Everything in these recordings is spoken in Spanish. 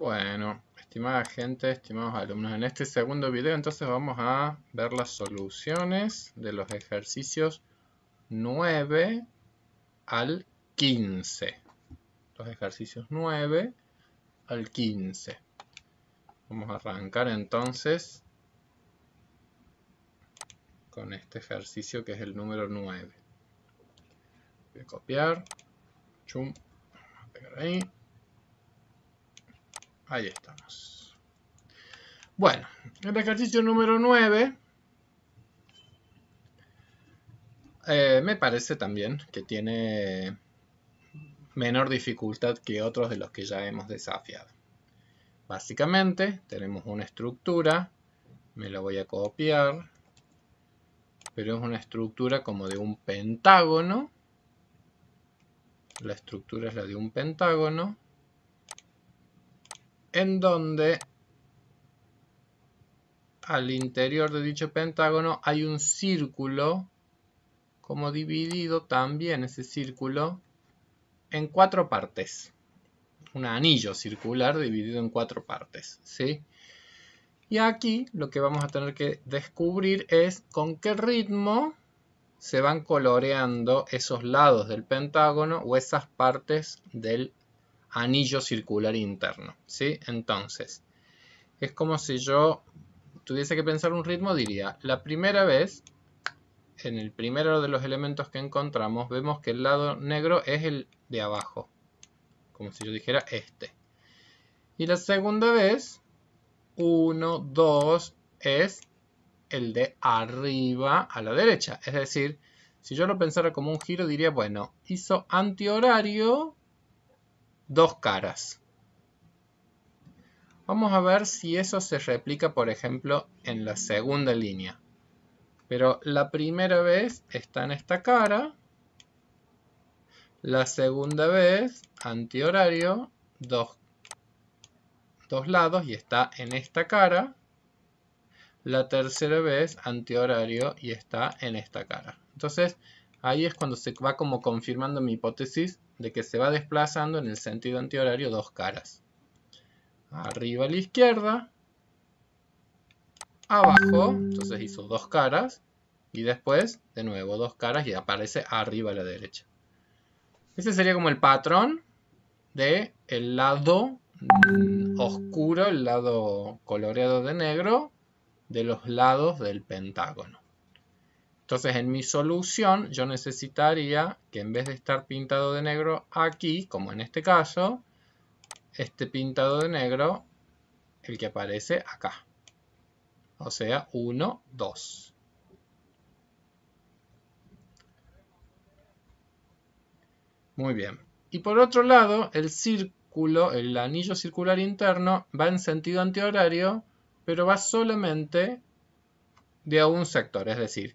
Bueno, estimada gente, estimados alumnos, en este segundo video entonces vamos a ver las soluciones de los ejercicios 9 al 15. Los ejercicios 9 al 15. Vamos a arrancar entonces con este ejercicio que es el número 9. Voy a copiar. Chum. Vamos a pegar ahí. Ahí estamos. Bueno, el ejercicio número 9 eh, me parece también que tiene menor dificultad que otros de los que ya hemos desafiado. Básicamente tenemos una estructura, me la voy a copiar, pero es una estructura como de un pentágono. La estructura es la de un pentágono en donde al interior de dicho pentágono hay un círculo como dividido también ese círculo en cuatro partes. Un anillo circular dividido en cuatro partes. ¿sí? Y aquí lo que vamos a tener que descubrir es con qué ritmo se van coloreando esos lados del pentágono o esas partes del anillo circular interno. ¿sí? Entonces, es como si yo tuviese que pensar un ritmo, diría, la primera vez, en el primero de los elementos que encontramos, vemos que el lado negro es el de abajo. Como si yo dijera este. Y la segunda vez, 1, 2, es el de arriba a la derecha. Es decir, si yo lo pensara como un giro, diría, bueno, hizo antihorario dos caras. Vamos a ver si eso se replica, por ejemplo, en la segunda línea. Pero la primera vez está en esta cara. La segunda vez, antihorario, dos, dos lados y está en esta cara. La tercera vez, antihorario y está en esta cara. Entonces, Ahí es cuando se va como confirmando mi hipótesis de que se va desplazando en el sentido antihorario dos caras. Arriba a la izquierda, abajo, entonces hizo dos caras, y después, de nuevo, dos caras y aparece arriba a la derecha. Ese sería como el patrón de el lado mm, oscuro, el lado coloreado de negro, de los lados del pentágono. Entonces en mi solución yo necesitaría que en vez de estar pintado de negro aquí, como en este caso, esté pintado de negro, el que aparece acá. O sea, 1, 2. Muy bien. Y por otro lado, el círculo, el anillo circular interno, va en sentido antihorario, pero va solamente de un sector. Es decir,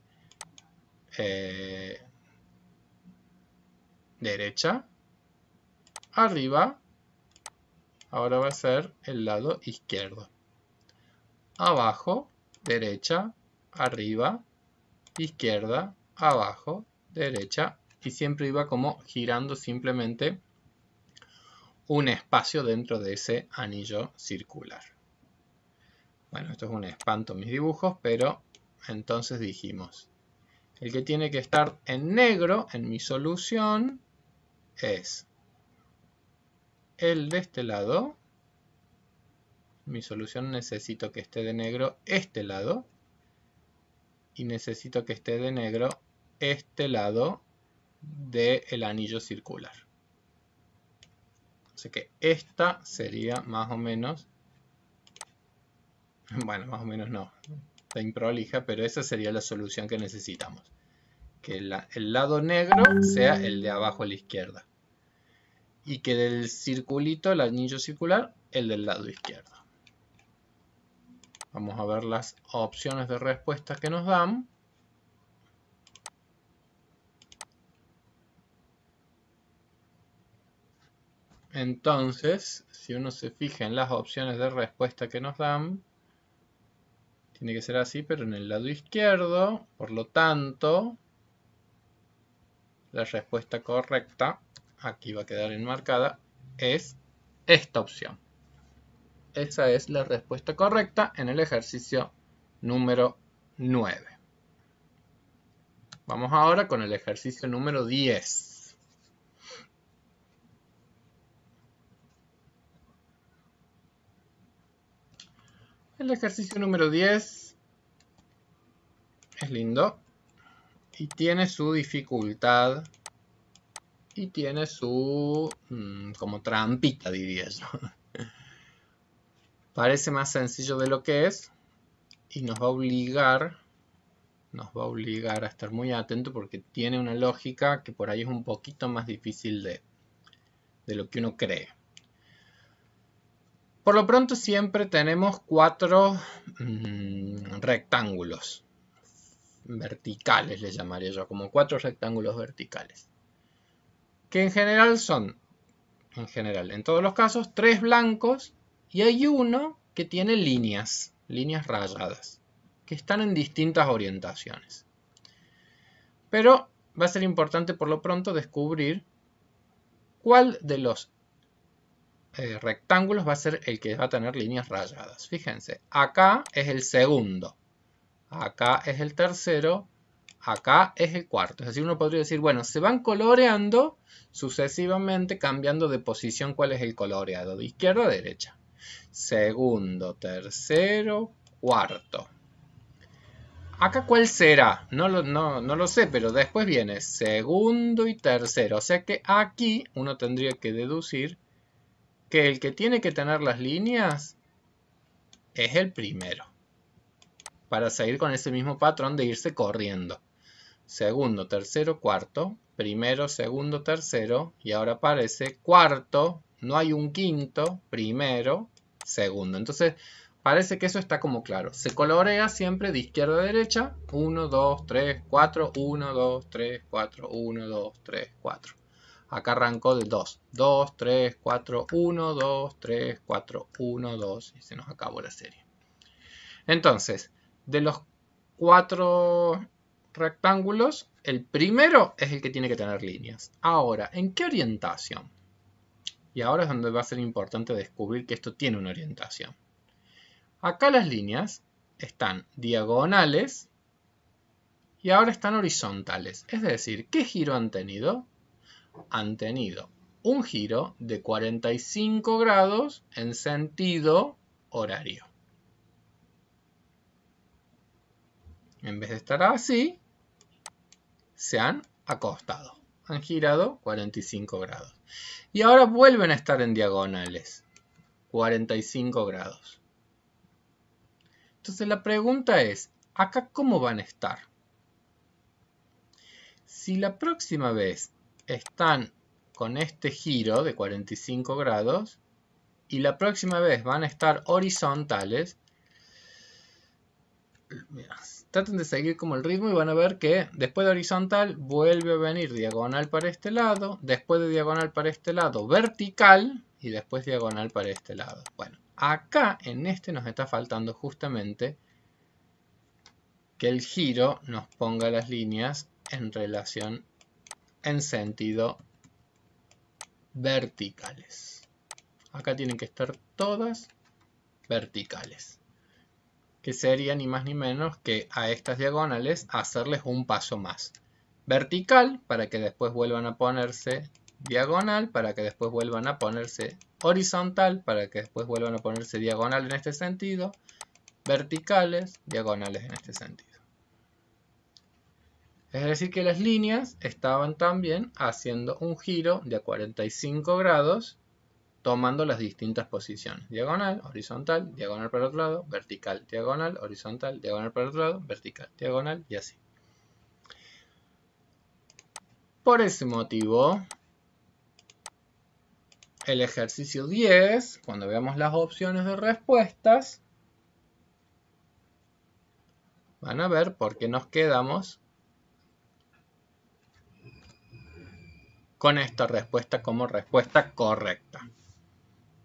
eh, derecha, arriba, ahora va a ser el lado izquierdo, abajo, derecha, arriba, izquierda, abajo, derecha, y siempre iba como girando simplemente un espacio dentro de ese anillo circular. Bueno, esto es un espanto mis dibujos, pero entonces dijimos el que tiene que estar en negro en mi solución es el de este lado. Mi solución necesito que esté de negro este lado. Y necesito que esté de negro este lado del anillo circular. Así que esta sería más o menos... Bueno, más o menos no improlija, pero esa sería la solución que necesitamos. Que el lado negro sea el de abajo a la izquierda. Y que del circulito, el anillo circular, el del lado izquierdo. Vamos a ver las opciones de respuesta que nos dan. Entonces, si uno se fija en las opciones de respuesta que nos dan, tiene que ser así, pero en el lado izquierdo. Por lo tanto, la respuesta correcta, aquí va a quedar enmarcada, es esta opción. Esa es la respuesta correcta en el ejercicio número 9. Vamos ahora con el ejercicio número 10. El ejercicio número 10 es lindo y tiene su dificultad y tiene su mm, como trampita diría yo. Parece más sencillo de lo que es y nos va a obligar nos va a obligar a estar muy atento porque tiene una lógica que por ahí es un poquito más difícil de lo que uno cree. Por lo pronto siempre tenemos cuatro mm, rectángulos verticales, les llamaría yo, como cuatro rectángulos verticales. Que en general son, en general, en todos los casos, tres blancos y hay uno que tiene líneas, líneas rayadas, que están en distintas orientaciones. Pero va a ser importante por lo pronto descubrir cuál de los eh, rectángulos va a ser el que va a tener líneas rayadas. Fíjense, acá es el segundo, acá es el tercero, acá es el cuarto. Es decir, uno podría decir, bueno, se van coloreando sucesivamente cambiando de posición cuál es el coloreado, de izquierda a derecha. Segundo, tercero, cuarto. Acá cuál será, no no lo sé, pero después viene segundo y tercero. O sea que aquí uno tendría que deducir que el que tiene que tener las líneas es el primero. Para seguir con ese mismo patrón de irse corriendo. Segundo, tercero, cuarto. Primero, segundo, tercero. Y ahora aparece cuarto. No hay un quinto. Primero, segundo. Entonces, parece que eso está como claro. Se colorea siempre de izquierda a derecha. Uno, dos, tres, cuatro. Uno, dos, tres, cuatro. Uno, dos, tres, cuatro. Acá arrancó de 2. 2, 3, 4, 1, 2, 3, 4, 1, 2. Y se nos acabó la serie. Entonces, de los cuatro rectángulos, el primero es el que tiene que tener líneas. Ahora, ¿en qué orientación? Y ahora es donde va a ser importante descubrir que esto tiene una orientación. Acá las líneas están diagonales y ahora están horizontales. Es decir, ¿qué giro han tenido? han tenido un giro de 45 grados en sentido horario. En vez de estar así, se han acostado. Han girado 45 grados. Y ahora vuelven a estar en diagonales. 45 grados. Entonces la pregunta es, ¿acá cómo van a estar? Si la próxima vez están con este giro de 45 grados y la próxima vez van a estar horizontales. traten de seguir como el ritmo y van a ver que después de horizontal vuelve a venir diagonal para este lado, después de diagonal para este lado vertical y después diagonal para este lado. Bueno, acá en este nos está faltando justamente que el giro nos ponga las líneas en relación en sentido verticales. Acá tienen que estar todas verticales. Que sería ni más ni menos que a estas diagonales hacerles un paso más. Vertical para que después vuelvan a ponerse diagonal, para que después vuelvan a ponerse horizontal, para que después vuelvan a ponerse diagonal en este sentido. Verticales, diagonales en este sentido. Es decir, que las líneas estaban también haciendo un giro de 45 grados, tomando las distintas posiciones. Diagonal, horizontal, diagonal para el otro lado, vertical, diagonal, horizontal, diagonal para el otro lado, vertical, diagonal y así. Por ese motivo, el ejercicio 10, cuando veamos las opciones de respuestas, van a ver por qué nos quedamos con esta respuesta como respuesta correcta.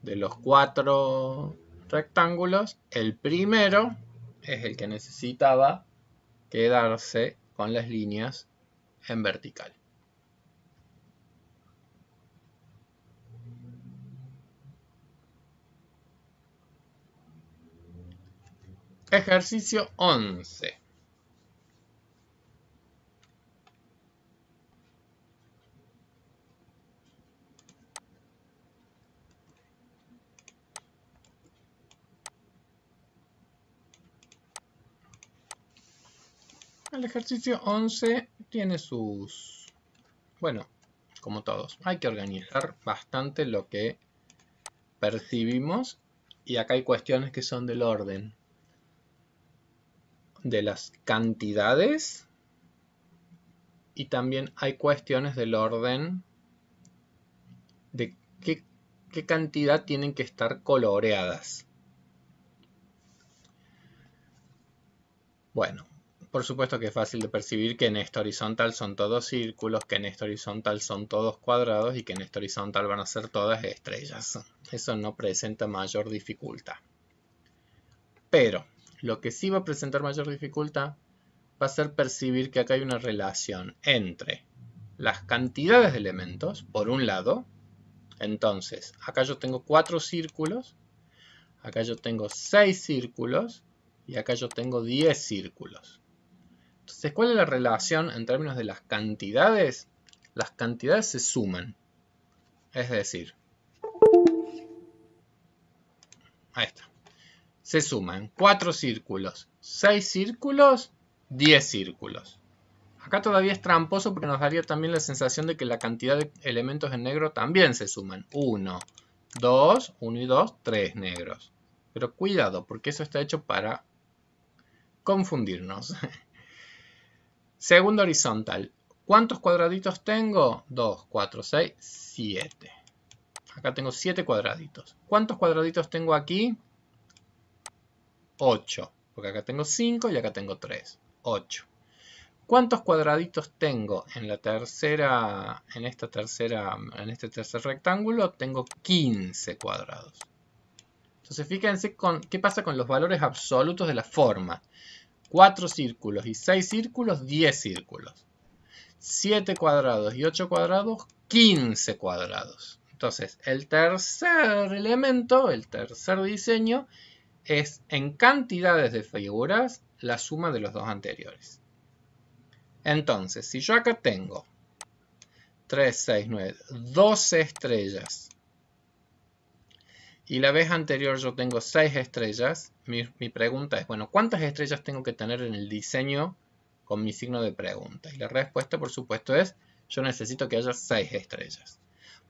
De los cuatro rectángulos, el primero es el que necesitaba quedarse con las líneas en vertical. Ejercicio 11. ejercicio 11 tiene sus... Bueno, como todos, hay que organizar bastante lo que percibimos y acá hay cuestiones que son del orden de las cantidades y también hay cuestiones del orden de qué, qué cantidad tienen que estar coloreadas. Bueno, por supuesto que es fácil de percibir que en esta horizontal son todos círculos, que en esta horizontal son todos cuadrados y que en esta horizontal van a ser todas estrellas. Eso no presenta mayor dificultad. Pero lo que sí va a presentar mayor dificultad va a ser percibir que acá hay una relación entre las cantidades de elementos, por un lado, entonces acá yo tengo cuatro círculos, acá yo tengo seis círculos y acá yo tengo 10 círculos. ¿cuál es la relación en términos de las cantidades? Las cantidades se suman. Es decir, ahí está. Se suman cuatro círculos, 6 círculos, 10 círculos. Acá todavía es tramposo porque nos daría también la sensación de que la cantidad de elementos en negro también se suman. 1, 2, 1 y 2, 3 negros. Pero cuidado, porque eso está hecho para confundirnos. Segundo horizontal. ¿Cuántos cuadraditos tengo? 2, 4, 6, 7. Acá tengo 7 cuadraditos. ¿Cuántos cuadraditos tengo aquí? 8. Porque acá tengo 5 y acá tengo 3. 8. ¿Cuántos cuadraditos tengo en la tercera, en esta tercera, en este tercer rectángulo? Tengo 15 cuadrados. Entonces fíjense con, qué pasa con los valores absolutos de la forma. 4 círculos y 6 círculos, 10 círculos. 7 cuadrados y 8 cuadrados, 15 cuadrados. Entonces, el tercer elemento, el tercer diseño, es en cantidades de figuras la suma de los dos anteriores. Entonces, si yo acá tengo 3, 6, 9, 12 estrellas y la vez anterior yo tengo 6 estrellas. Mi, pregunta es, bueno, ¿cuántas estrellas tengo que tener en el diseño con mi signo de pregunta? Y la respuesta, por supuesto, es yo necesito que haya 6 estrellas.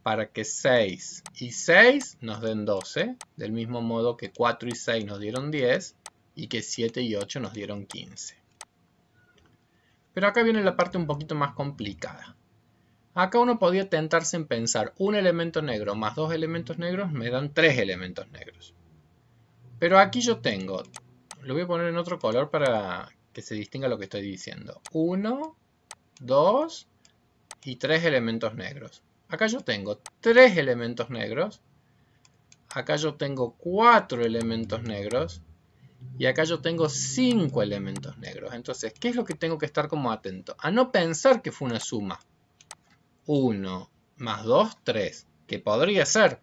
Para que 6 y 6 nos den 12, del mismo modo que 4 y 6 nos dieron 10 y que 7 y 8 nos dieron 15. Pero acá viene la parte un poquito más complicada. Acá uno podía tentarse en pensar un elemento negro más dos elementos negros me dan tres elementos negros. Pero aquí yo tengo, lo voy a poner en otro color para que se distinga lo que estoy diciendo. Uno, dos y tres elementos negros. Acá yo tengo tres elementos negros. Acá yo tengo cuatro elementos negros. Y acá yo tengo cinco elementos negros. Entonces, ¿qué es lo que tengo que estar como atento? A no pensar que fue una suma. 1 más 2, 3, que podría ser.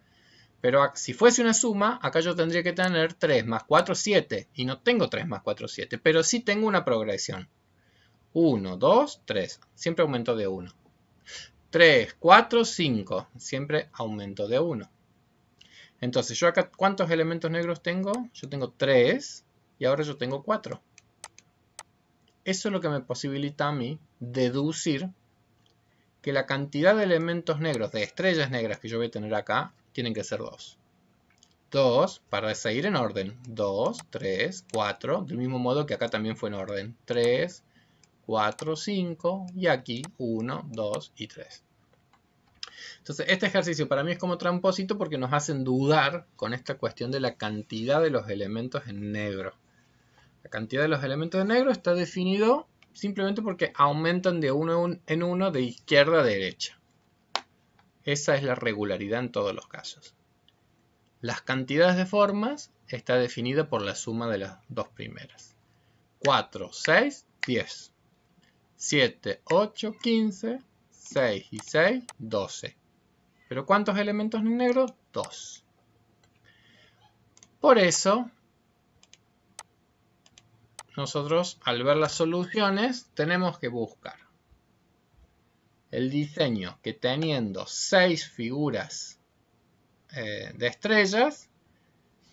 Pero si fuese una suma, acá yo tendría que tener 3 más 4, 7. Y no tengo 3 más 4, 7, pero sí tengo una progresión. 1, 2, 3. Siempre aumento de 1. 3, 4, 5. Siempre aumento de 1. Entonces, yo acá, ¿cuántos elementos negros tengo? Yo tengo 3 y ahora yo tengo 4. Eso es lo que me posibilita a mí deducir que la cantidad de elementos negros, de estrellas negras que yo voy a tener acá, tienen que ser 2. 2, para seguir en orden, 2, 3, 4, del mismo modo que acá también fue en orden, 3, 4, 5, y aquí 1, 2 y 3. Entonces, este ejercicio para mí es como trampósito porque nos hacen dudar con esta cuestión de la cantidad de los elementos en negro. La cantidad de los elementos en negro está definido simplemente porque aumentan de uno en uno de izquierda a derecha. Esa es la regularidad en todos los casos. Las cantidades de formas está definida por la suma de las dos primeras. 4, 6, 10. 7, 8, 15. 6 y 6, 12. ¿Pero cuántos elementos en negro? 2. Por eso, nosotros al ver las soluciones tenemos que buscar el diseño que teniendo seis figuras eh, de estrellas,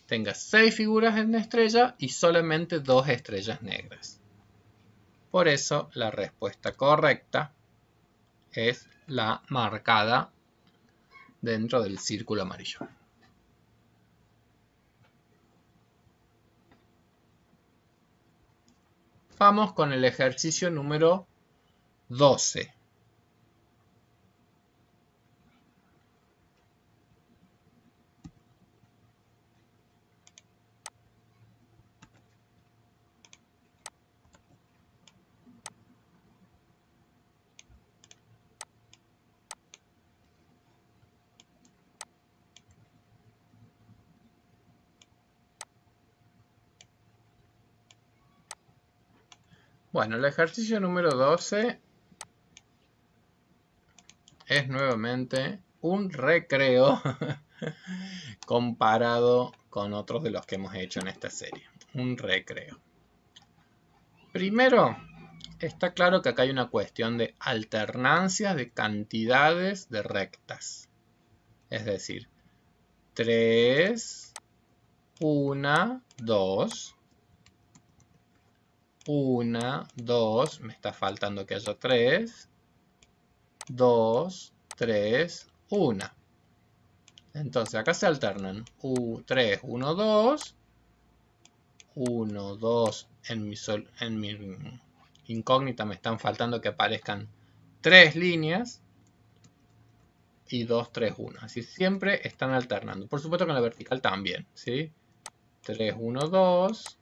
tenga seis figuras en estrella y solamente dos estrellas negras. Por eso la respuesta correcta es la marcada dentro del círculo amarillo. Vamos con el ejercicio número 12. Bueno, el ejercicio número 12 es nuevamente un recreo comparado con otros de los que hemos hecho en esta serie. Un recreo. Primero, está claro que acá hay una cuestión de alternancias de cantidades de rectas. Es decir, 3, 1, 2, 1, 2, me está faltando que haya 3, 2, 3, 1. Entonces acá se alternan 3, 1, 2, 1, 2, en mi, sol, en mi incógnita me están faltando que aparezcan 3 líneas y 2, 3, 1. Así siempre están alternando. Por supuesto que en la vertical también, ¿sí? 3, 1, 2,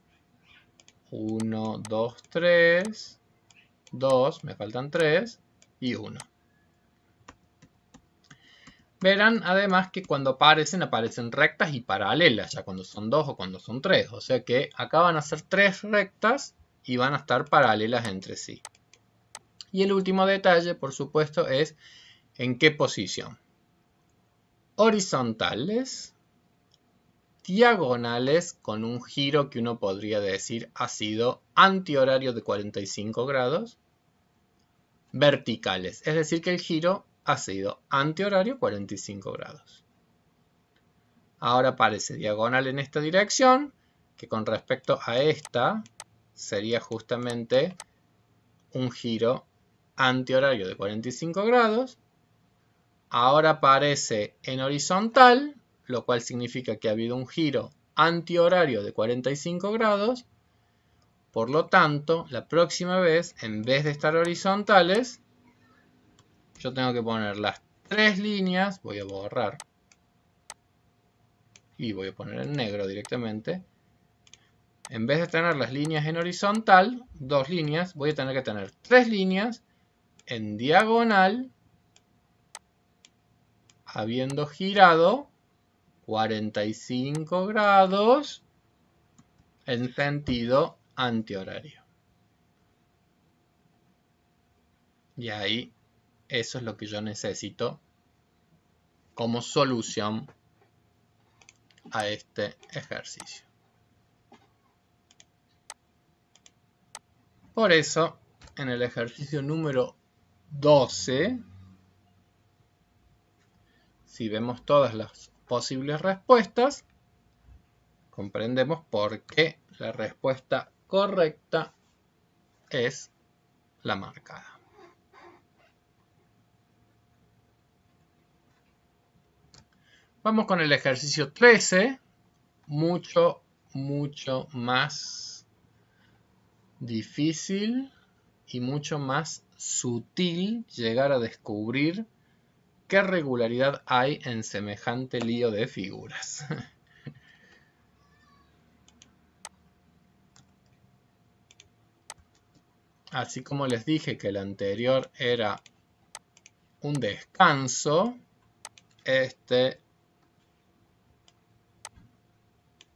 1, 2, 3, 2, me faltan 3 y 1. Verán además que cuando aparecen, aparecen rectas y paralelas, ya cuando son 2 o cuando son 3. O sea que acá van a ser 3 rectas y van a estar paralelas entre sí. Y el último detalle, por supuesto, es en qué posición. Horizontales diagonales con un giro que uno podría decir ha sido antihorario de 45 grados verticales. Es decir, que el giro ha sido antihorario 45 grados. Ahora aparece diagonal en esta dirección, que con respecto a esta sería justamente un giro antihorario de 45 grados. Ahora aparece en horizontal, lo cual significa que ha habido un giro antihorario de 45 grados. Por lo tanto, la próxima vez, en vez de estar horizontales, yo tengo que poner las tres líneas, voy a borrar y voy a poner en negro directamente. En vez de tener las líneas en horizontal, dos líneas, voy a tener que tener tres líneas en diagonal, habiendo girado 45 grados en sentido antihorario. Y ahí eso es lo que yo necesito como solución a este ejercicio. Por eso, en el ejercicio número 12, si vemos todas las posibles respuestas, comprendemos por qué la respuesta correcta es la marcada. Vamos con el ejercicio 13, mucho, mucho más difícil y mucho más sutil llegar a descubrir ¿Qué regularidad hay en semejante lío de figuras? Así como les dije que el anterior era un descanso, este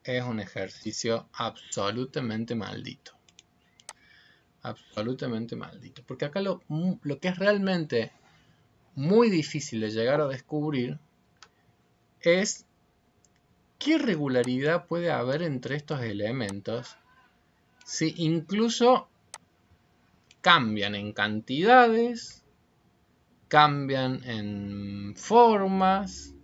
es un ejercicio absolutamente maldito. Absolutamente maldito. Porque acá lo, lo que es realmente muy difícil de llegar a descubrir es qué regularidad puede haber entre estos elementos si incluso cambian en cantidades, cambian en formas,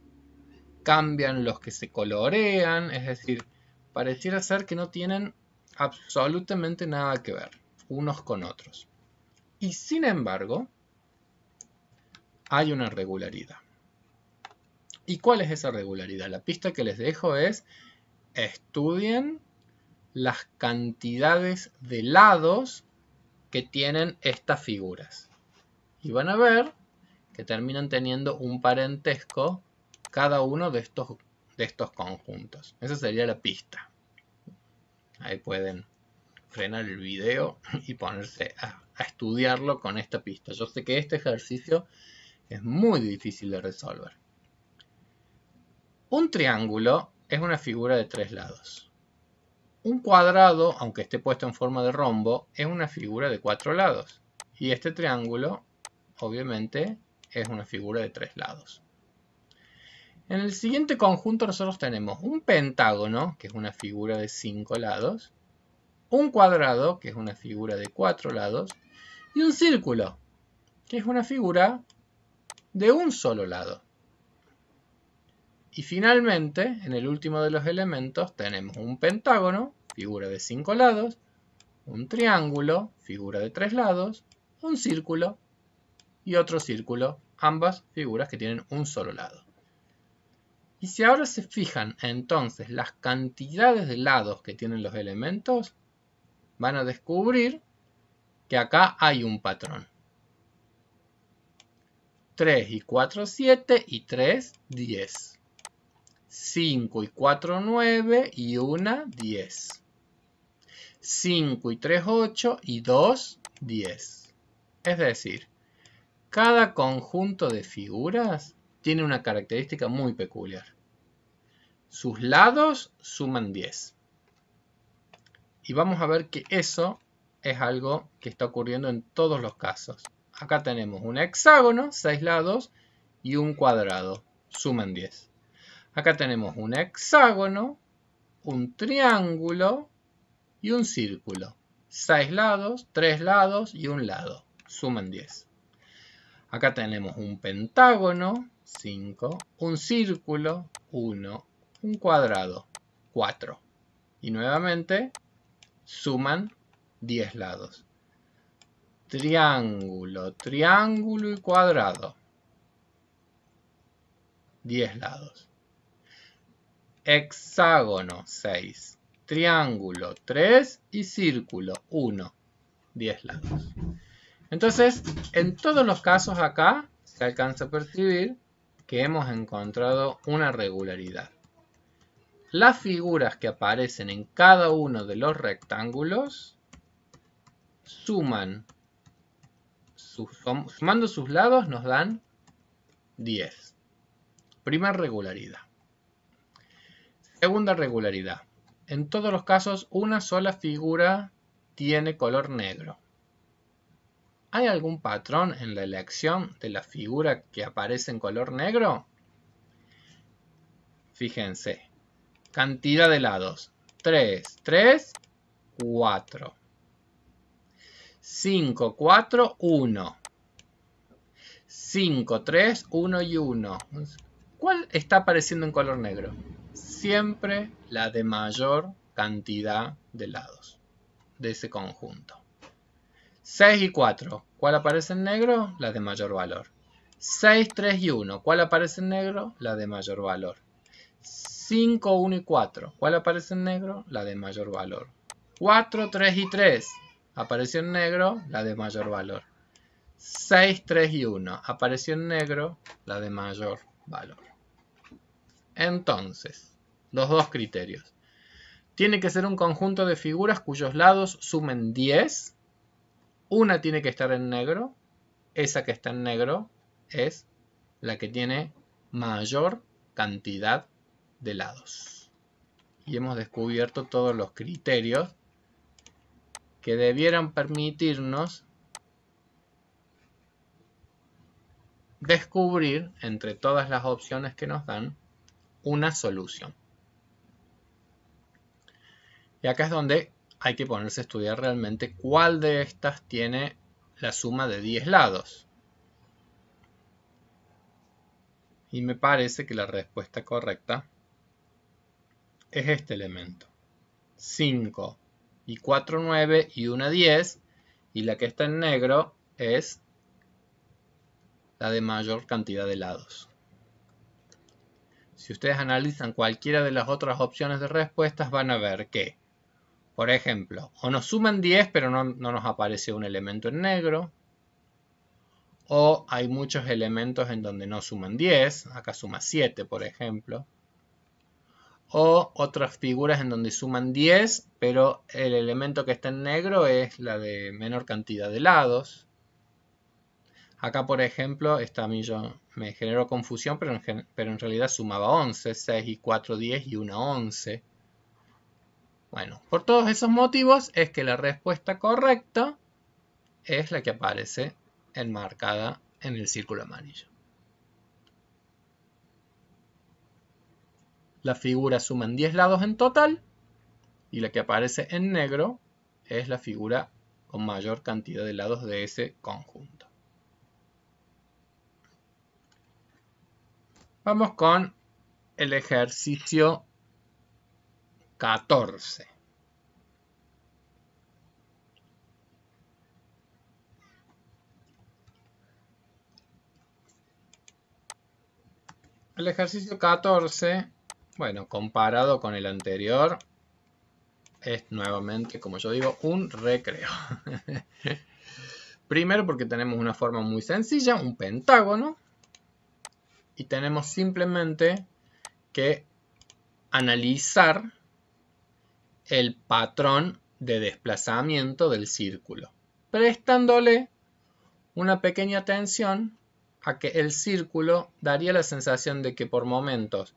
cambian los que se colorean, es decir, pareciera ser que no tienen absolutamente nada que ver unos con otros. Y sin embargo, hay una regularidad. ¿Y cuál es esa regularidad? La pista que les dejo es estudien las cantidades de lados que tienen estas figuras. Y van a ver que terminan teniendo un parentesco cada uno de estos, de estos conjuntos. Esa sería la pista. Ahí pueden frenar el video y ponerse a estudiarlo con esta pista. Yo sé que este ejercicio es muy difícil de resolver. Un triángulo es una figura de tres lados. Un cuadrado, aunque esté puesto en forma de rombo, es una figura de cuatro lados. Y este triángulo, obviamente, es una figura de tres lados. En el siguiente conjunto nosotros tenemos un pentágono, que es una figura de cinco lados, un cuadrado, que es una figura de cuatro lados, y un círculo, que es una figura de un solo lado. Y finalmente, en el último de los elementos, tenemos un pentágono, figura de cinco lados, un triángulo, figura de tres lados, un círculo y otro círculo, ambas figuras que tienen un solo lado. Y si ahora se fijan entonces las cantidades de lados que tienen los elementos, van a descubrir que acá hay un patrón. 3 y 4, 7 y 3, 10. 5 y 4, 9 y 1, 10. 5 y 3, 8 y 2, 10. Es decir, cada conjunto de figuras tiene una característica muy peculiar. Sus lados suman 10. Y vamos a ver que eso es algo que está ocurriendo en todos los casos acá tenemos un hexágono, 6 lados, y un cuadrado, suman 10. Acá tenemos un hexágono, un triángulo y un círculo. 6 lados, 3 lados y un lado, suman 10. Acá tenemos un pentágono, 5, un círculo, 1, un cuadrado, 4. Y nuevamente suman 10 lados. Triángulo, triángulo y cuadrado. 10 lados. Hexágono, 6. Triángulo, 3. Y círculo, 1. 10 lados. Entonces, en todos los casos acá se alcanza a percibir que hemos encontrado una regularidad. Las figuras que aparecen en cada uno de los rectángulos suman sumando sus lados nos dan 10. Primera regularidad. Segunda regularidad. En todos los casos, una sola figura tiene color negro. ¿Hay algún patrón en la elección de la figura que aparece en color negro? Fíjense. Cantidad de lados. 3, 3, 4. 5, 4, 1. 5, 3, 1 y 1. ¿Cuál está apareciendo en color negro? Siempre la de mayor cantidad de lados de ese conjunto. 6 y 4. ¿Cuál aparece en negro? La de mayor valor. 6, 3 y 1. ¿Cuál aparece en negro? La de mayor valor. 5, 1 y 4. ¿Cuál aparece en negro? La de mayor valor. 4, 3 y 3 apareció en negro la de mayor valor. 6, 3 y 1, apareció en negro la de mayor valor. Entonces, los dos criterios. Tiene que ser un conjunto de figuras cuyos lados sumen 10. Una tiene que estar en negro. Esa que está en negro es la que tiene mayor cantidad de lados. Y hemos descubierto todos los criterios que debieran permitirnos descubrir entre todas las opciones que nos dan una solución. Y acá es donde hay que ponerse a estudiar realmente cuál de estas tiene la suma de 10 lados. Y me parece que la respuesta correcta es este elemento. 5 y 4, 9 y 1, 10 y la que está en negro es la de mayor cantidad de lados. Si ustedes analizan cualquiera de las otras opciones de respuestas van a ver que, por ejemplo, o nos suman 10 pero no, no nos aparece un elemento en negro, o hay muchos elementos en donde no suman 10, acá suma 7 por ejemplo, o otras figuras en donde suman 10, pero el elemento que está en negro es la de menor cantidad de lados. Acá, por ejemplo, esta a mí me generó confusión, pero en, pero en realidad sumaba 11, 6 y 4, 10 y 1, 11. Bueno, por todos esos motivos es que la respuesta correcta es la que aparece enmarcada en el círculo amarillo. figura figuras suman 10 lados en total y la que aparece en negro es la figura con mayor cantidad de lados de ese conjunto. Vamos con el ejercicio 14. El ejercicio 14 bueno, comparado con el anterior, es nuevamente, como yo digo, un recreo. Primero porque tenemos una forma muy sencilla, un pentágono. Y tenemos simplemente que analizar el patrón de desplazamiento del círculo, prestándole una pequeña atención a que el círculo daría la sensación de que por momentos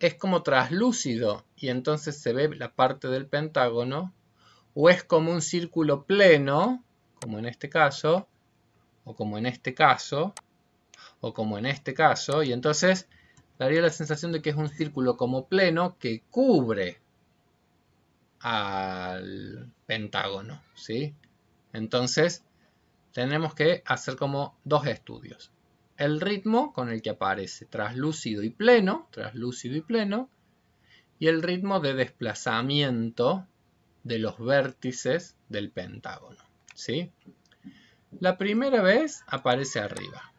es como traslúcido y entonces se ve la parte del pentágono, o es como un círculo pleno, como en este caso, o como en este caso, o como en este caso, y entonces daría la sensación de que es un círculo como pleno que cubre al pentágono, ¿sí? Entonces tenemos que hacer como dos estudios el ritmo con el que aparece traslúcido y pleno, traslúcido y pleno, y el ritmo de desplazamiento de los vértices del pentágono. ¿sí? La primera vez aparece arriba.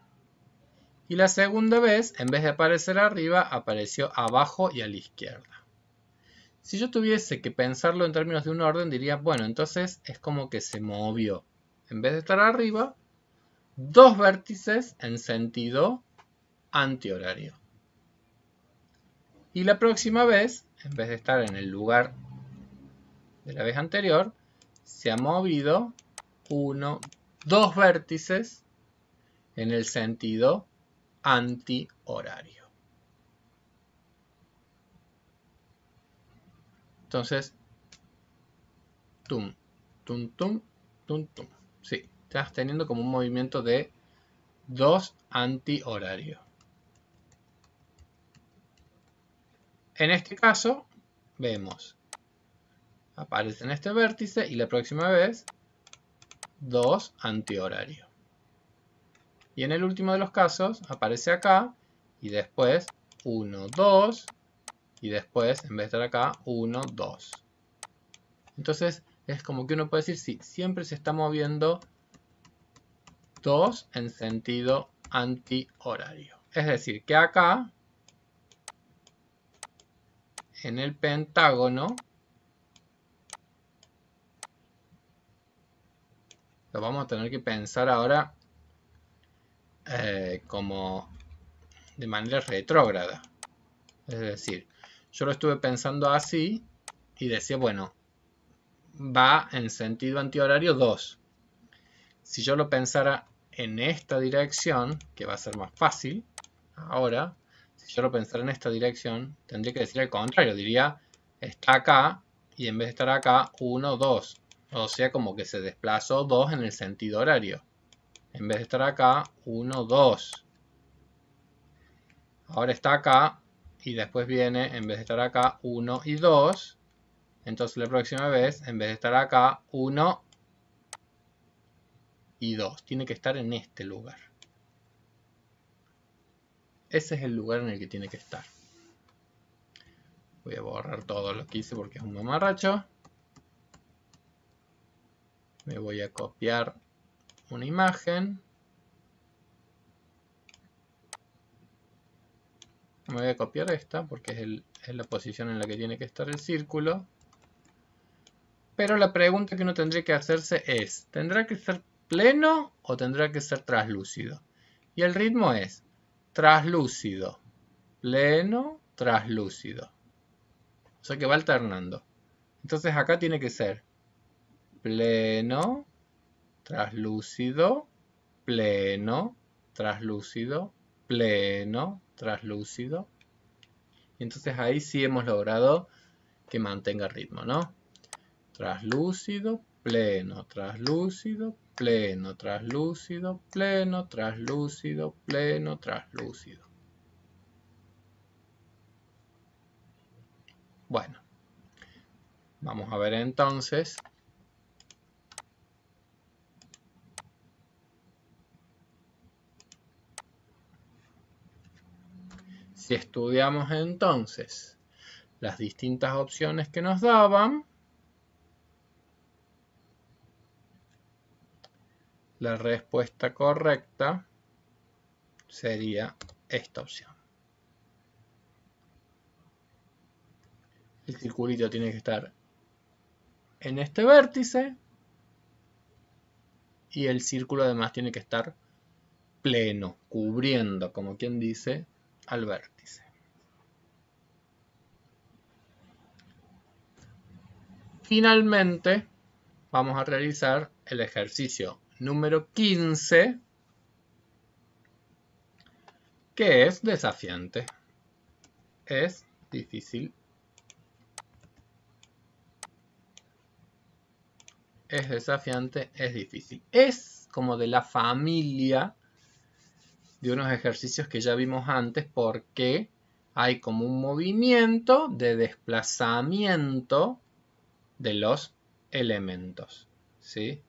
Y la segunda vez, en vez de aparecer arriba, apareció abajo y a la izquierda. Si yo tuviese que pensarlo en términos de un orden, diría, bueno, entonces es como que se movió. En vez de estar arriba, dos vértices en sentido antihorario. Y la próxima vez, en vez de estar en el lugar de la vez anterior, se ha movido uno, dos vértices en el sentido antihorario. Entonces, tum, tum, tum, tum, tum. Sí, teniendo como un movimiento de 2 antihorario. En este caso, vemos, aparece en este vértice y la próxima vez, 2 antihorario. Y en el último de los casos, aparece acá y después 1, 2 y después, en vez de estar acá, 1, 2. Entonces, es como que uno puede decir, si siempre se está moviendo 2 en sentido antihorario. Es decir, que acá, en el pentágono, lo vamos a tener que pensar ahora eh, como de manera retrógrada. Es decir, yo lo estuve pensando así y decía, bueno, va en sentido antihorario 2. Si yo lo pensara en esta dirección, que va a ser más fácil, ahora, si yo lo pensara en esta dirección, tendría que decir el contrario, diría, está acá, y en vez de estar acá, 1, 2. O sea, como que se desplazó 2 en el sentido horario. En vez de estar acá, 1, 2. Ahora está acá, y después viene, en vez de estar acá, 1 y 2. Entonces la próxima vez, en vez de estar acá, 1 y 2. Tiene que estar en este lugar. Ese es el lugar en el que tiene que estar. Voy a borrar todo lo que hice porque es un mamarracho. Me voy a copiar una imagen. Me voy a copiar esta porque es, es la posición en la que tiene que estar el círculo. Pero la pregunta que uno tendría que hacerse es, ¿tendrá que ser pleno o tendrá que ser traslúcido. Y el ritmo es traslúcido, pleno, traslúcido. O sea que va alternando. Entonces acá tiene que ser pleno, traslúcido, pleno, traslúcido, pleno, traslúcido. Y entonces ahí sí hemos logrado que mantenga ritmo, ¿no? Traslúcido, pleno, traslúcido, pleno, traslúcido, pleno, traslúcido, pleno, traslúcido. Bueno, vamos a ver entonces. Si estudiamos entonces las distintas opciones que nos daban, La respuesta correcta sería esta opción. El circulito tiene que estar en este vértice y el círculo además tiene que estar pleno, cubriendo, como quien dice, al vértice. Finalmente, vamos a realizar el ejercicio número 15, que es desafiante. Es difícil. Es desafiante, es difícil. Es como de la familia de unos ejercicios que ya vimos antes porque hay como un movimiento de desplazamiento de los elementos. ¿sí?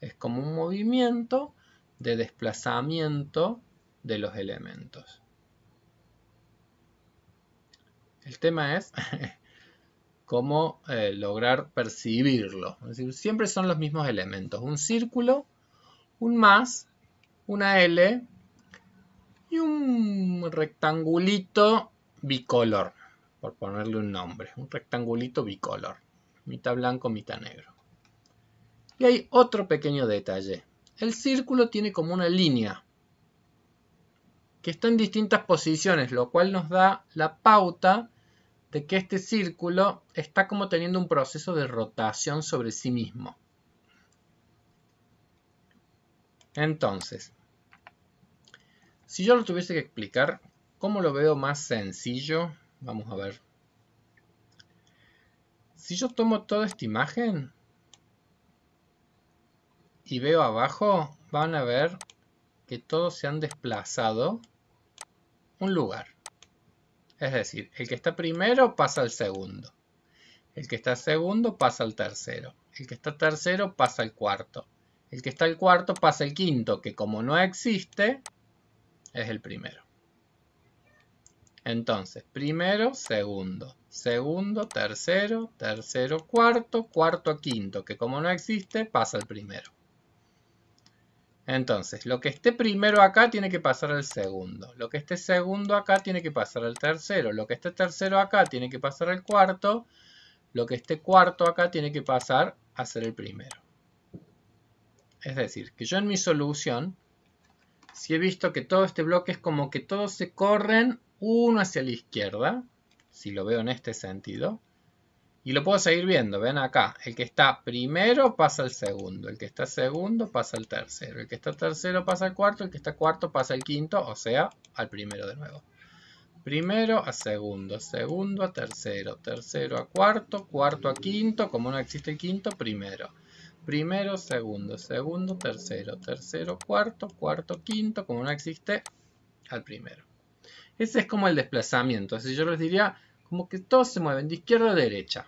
Es como un movimiento de desplazamiento de los elementos. El tema es cómo eh, lograr percibirlo. siempre son los mismos elementos. Un círculo, un más, una L y un rectangulito bicolor, por ponerle un nombre. Un rectangulito bicolor, mitad blanco, mitad negro. Y hay otro pequeño detalle. El círculo tiene como una línea que está en distintas posiciones, lo cual nos da la pauta de que este círculo está como teniendo un proceso de rotación sobre sí mismo. Entonces, si yo lo tuviese que explicar, ¿cómo lo veo más sencillo? Vamos a ver. Si yo tomo toda esta imagen, y veo abajo, van a ver que todos se han desplazado un lugar. Es decir, el que está primero pasa al segundo. El que está segundo pasa al tercero. El que está tercero pasa al cuarto. El que está al cuarto pasa al quinto, que como no existe, es el primero. Entonces, primero, segundo, segundo, tercero, tercero, cuarto, cuarto, quinto, que como no existe, pasa al primero. Entonces, lo que esté primero acá tiene que pasar al segundo. Lo que esté segundo acá tiene que pasar al tercero. Lo que esté tercero acá tiene que pasar al cuarto. Lo que esté cuarto acá tiene que pasar a ser el primero. Es decir, que yo en mi solución, si he visto que todo este bloque es como que todos se corren uno hacia la izquierda, si lo veo en este sentido, y lo puedo seguir viendo, ven acá. El que está primero pasa al segundo, el que está segundo pasa al tercero, el que está tercero pasa al cuarto, el que está cuarto pasa al quinto, o sea, al primero de nuevo. Primero a segundo, segundo a tercero, tercero a cuarto, cuarto a quinto, como no existe el quinto, primero. Primero, segundo, segundo, tercero, tercero, cuarto, cuarto, quinto, como no existe, al primero. Ese es como el desplazamiento. Así yo les diría, como que todos se mueven de izquierda a derecha.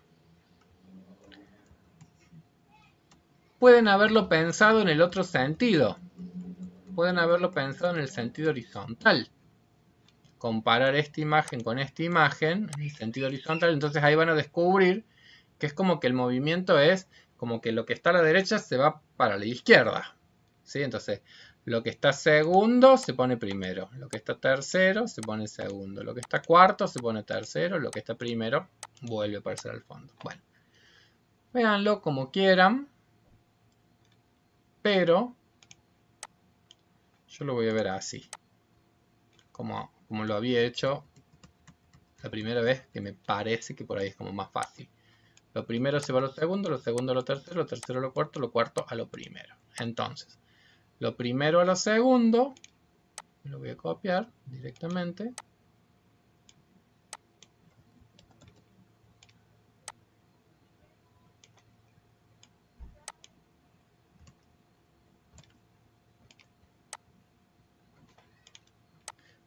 Pueden haberlo pensado en el otro sentido. Pueden haberlo pensado en el sentido horizontal. Comparar esta imagen con esta imagen en el sentido horizontal. Entonces ahí van a descubrir que es como que el movimiento es como que lo que está a la derecha se va para la izquierda. ¿Sí? Entonces, lo que está segundo se pone primero. Lo que está tercero se pone segundo. Lo que está cuarto se pone tercero. Lo que está primero vuelve a aparecer al fondo. Bueno, véanlo como quieran. Pero yo lo voy a ver así. Como, como lo había hecho la primera vez que me parece que por ahí es como más fácil. Lo primero se va a lo segundo, lo segundo a lo tercero, lo tercero a lo cuarto, lo cuarto a lo primero. Entonces, lo primero a lo segundo, lo voy a copiar directamente.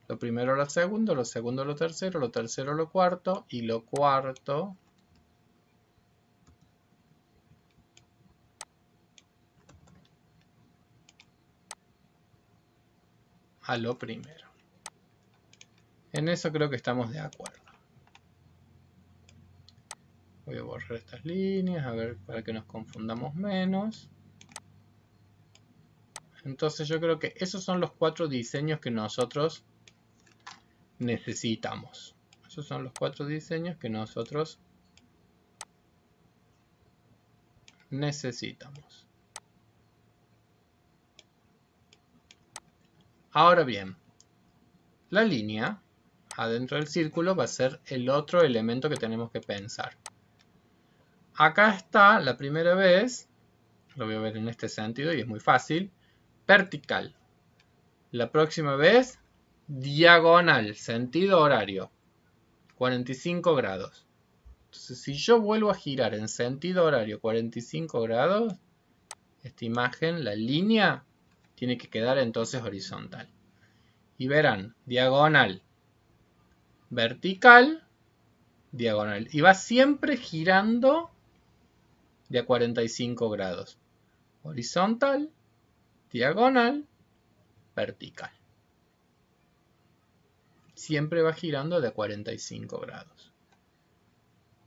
Lo primero a lo segundo, lo segundo a lo tercero, lo tercero a lo cuarto y lo cuarto a lo primero. En eso creo que estamos de acuerdo. Voy a borrar estas líneas, a ver, para que nos confundamos menos. Entonces yo creo que esos son los cuatro diseños que nosotros necesitamos. Esos son los cuatro diseños que nosotros necesitamos. Ahora bien, la línea adentro del círculo va a ser el otro elemento que tenemos que pensar. Acá está la primera vez, lo voy a ver en este sentido y es muy fácil, vertical. La próxima vez, diagonal, sentido horario, 45 grados. Entonces, si yo vuelvo a girar en sentido horario 45 grados, esta imagen, la línea, tiene que quedar entonces horizontal. Y verán, diagonal, vertical, diagonal. Y va siempre girando de a 45 grados. Horizontal, diagonal, vertical. Siempre va girando de 45 grados.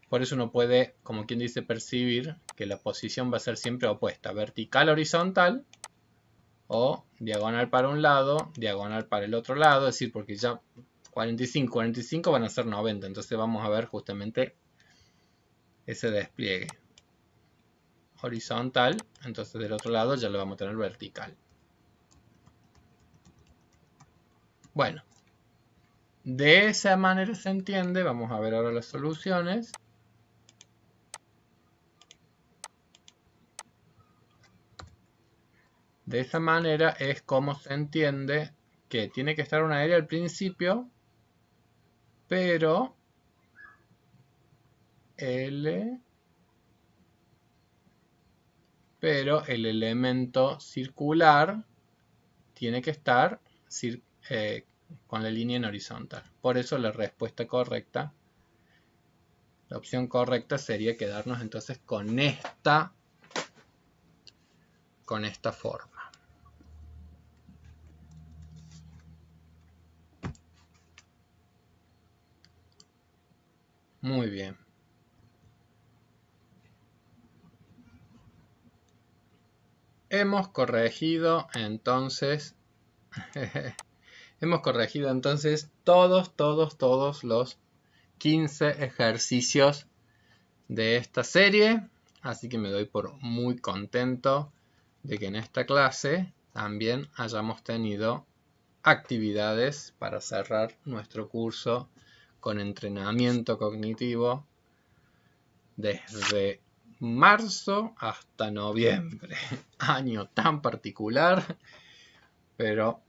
Por eso uno puede, como quien dice, percibir que la posición va a ser siempre opuesta. Vertical, horizontal, o diagonal para un lado, diagonal para el otro lado, es decir, porque ya 45, 45 van a ser 90, entonces vamos a ver justamente ese despliegue horizontal, entonces del otro lado ya lo vamos a tener vertical. Bueno, de esa manera se entiende, vamos a ver ahora las soluciones. De esa manera es como se entiende que tiene que estar una L al principio, pero L, pero el elemento circular tiene que estar eh, con la línea en horizontal. Por eso la respuesta correcta, la opción correcta sería quedarnos entonces con esta, con esta forma. Muy bien. Hemos corregido entonces... hemos corregido entonces todos, todos, todos los 15 ejercicios de esta serie. Así que me doy por muy contento de que en esta clase también hayamos tenido actividades para cerrar nuestro curso con entrenamiento cognitivo desde marzo hasta noviembre. Año tan particular, pero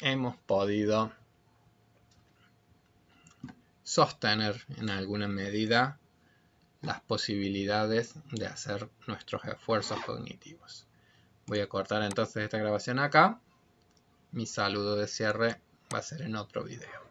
hemos podido sostener en alguna medida las posibilidades de hacer nuestros esfuerzos cognitivos. Voy a cortar entonces esta grabación acá. Mi saludo de cierre va a ser en otro video.